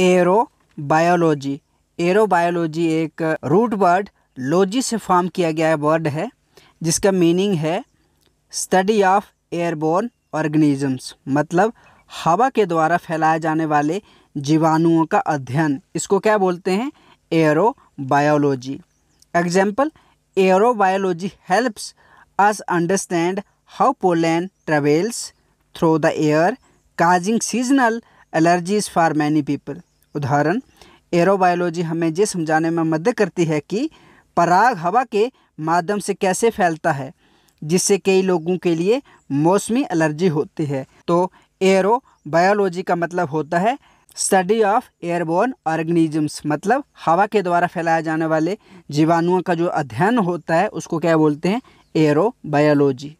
arrow biology aero biology एक root word logy से form किया गया वर्ड है जिसका मीनिंग है स्टडी ऑफ एयरबोर्न ऑर्गेनिजम्स मतलब हवा के द्वारा फैलाए जाने वाले जीवाणुओं का अध्ययन इसको क्या बोलते हैं aero biology example aero biology helps us understand how pollen travels through the air causing seasonal allergies for many people उदाहरण एरोबायोलॉजी हमें ये समझाने में मदद करती है कि पराग हवा के माध्यम से कैसे फैलता है जिससे कई लोगों के लिए मौसमी एलर्जी होती है तो एरो बायोलॉजी का मतलब होता है स्टडी ऑफ एयरबोर्न ऑर्गेनिजम्स मतलब हवा के द्वारा फैलाए जाने वाले जीवाणुओं का जो अध्ययन होता है उसको क्या बोलते हैं एरो बायोलॉजी